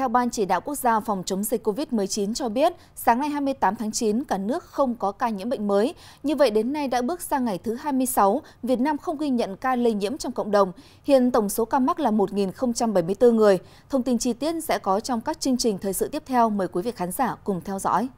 Theo Ban Chỉ đạo Quốc gia phòng chống dịch COVID-19 cho biết, sáng nay 28 tháng 9, cả nước không có ca nhiễm bệnh mới. Như vậy đến nay đã bước sang ngày thứ 26, Việt Nam không ghi nhận ca lây nhiễm trong cộng đồng. Hiện tổng số ca mắc là 1.074 người. Thông tin chi tiết sẽ có trong các chương trình thời sự tiếp theo. Mời quý vị khán giả cùng theo dõi.